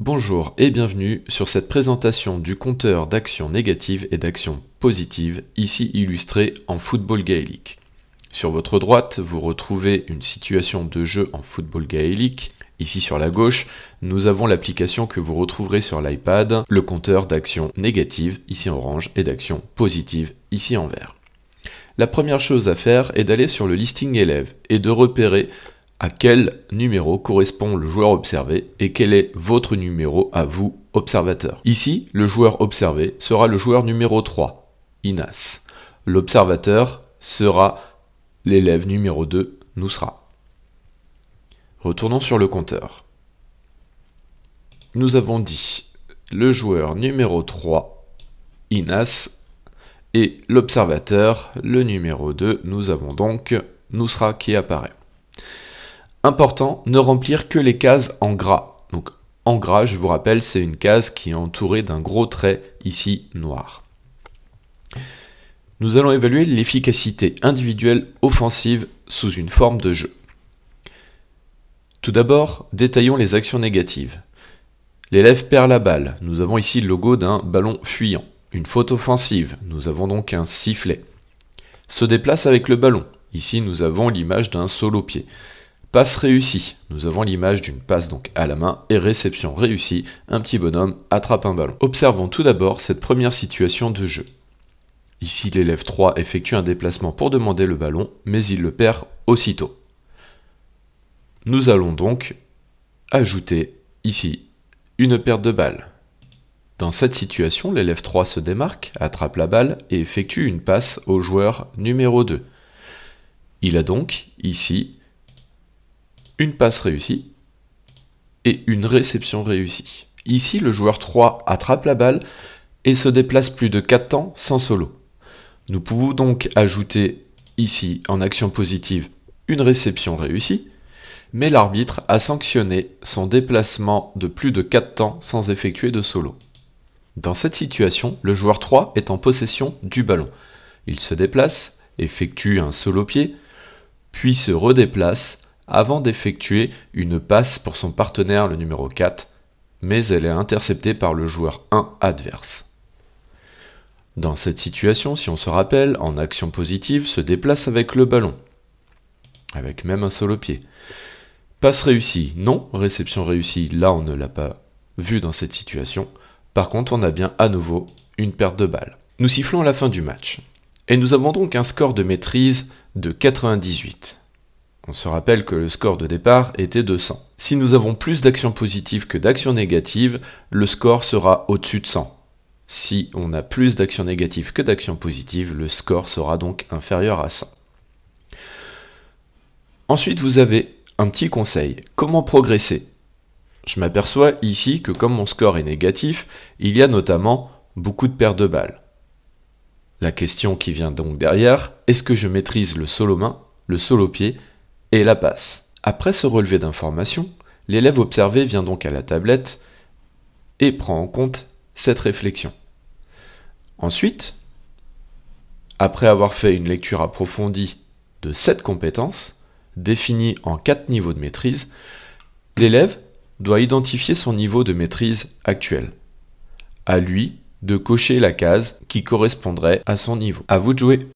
Bonjour et bienvenue sur cette présentation du compteur d'actions négatives et d'actions positives, ici illustré en football gaélique. Sur votre droite, vous retrouvez une situation de jeu en football gaélique. Ici sur la gauche, nous avons l'application que vous retrouverez sur l'iPad, le compteur d'actions négatives, ici en orange, et d'actions positives, ici en vert. La première chose à faire est d'aller sur le listing élève et de repérer à quel numéro correspond le joueur observé et quel est votre numéro à vous, observateur. Ici, le joueur observé sera le joueur numéro 3, Inas. L'observateur sera l'élève numéro 2, Nousra. Retournons sur le compteur. Nous avons dit le joueur numéro 3, Inas, et l'observateur, le numéro 2, nous avons donc Nousra qui apparaît. Important, ne remplir que les cases en gras. Donc en gras, je vous rappelle, c'est une case qui est entourée d'un gros trait ici noir. Nous allons évaluer l'efficacité individuelle offensive sous une forme de jeu. Tout d'abord, détaillons les actions négatives. L'élève perd la balle. Nous avons ici le logo d'un ballon fuyant. Une faute offensive. Nous avons donc un sifflet. Se déplace avec le ballon. Ici, nous avons l'image d'un solo pied. Passe réussie. Nous avons l'image d'une passe donc à la main et réception réussie. Un petit bonhomme attrape un ballon. Observons tout d'abord cette première situation de jeu. Ici, l'élève 3 effectue un déplacement pour demander le ballon, mais il le perd aussitôt. Nous allons donc ajouter ici une perte de balle. Dans cette situation, l'élève 3 se démarque, attrape la balle et effectue une passe au joueur numéro 2. Il a donc ici une passe réussie et une réception réussie. Ici, le joueur 3 attrape la balle et se déplace plus de 4 temps sans solo. Nous pouvons donc ajouter ici, en action positive, une réception réussie, mais l'arbitre a sanctionné son déplacement de plus de 4 temps sans effectuer de solo. Dans cette situation, le joueur 3 est en possession du ballon. Il se déplace, effectue un solo pied, puis se redéplace, avant d'effectuer une passe pour son partenaire le numéro 4, mais elle est interceptée par le joueur 1 adverse. Dans cette situation, si on se rappelle, en action positive, se déplace avec le ballon, avec même un solo pied. Passe réussie, non, réception réussie, là on ne l'a pas vu dans cette situation. Par contre, on a bien à nouveau une perte de balle. Nous sifflons la fin du match. Et nous avons donc un score de maîtrise de 98. On se rappelle que le score de départ était de 100. Si nous avons plus d'actions positives que d'actions négatives, le score sera au-dessus de 100. Si on a plus d'actions négatives que d'actions positives, le score sera donc inférieur à 100. Ensuite, vous avez un petit conseil. Comment progresser Je m'aperçois ici que comme mon score est négatif, il y a notamment beaucoup de paires de balles. La question qui vient donc derrière, est-ce que je maîtrise le solo main, le solo pied et la passe. Après ce relevé d'informations, l'élève observé vient donc à la tablette et prend en compte cette réflexion. Ensuite, après avoir fait une lecture approfondie de cette compétence, définie en quatre niveaux de maîtrise, l'élève doit identifier son niveau de maîtrise actuel. À lui de cocher la case qui correspondrait à son niveau. À vous de jouer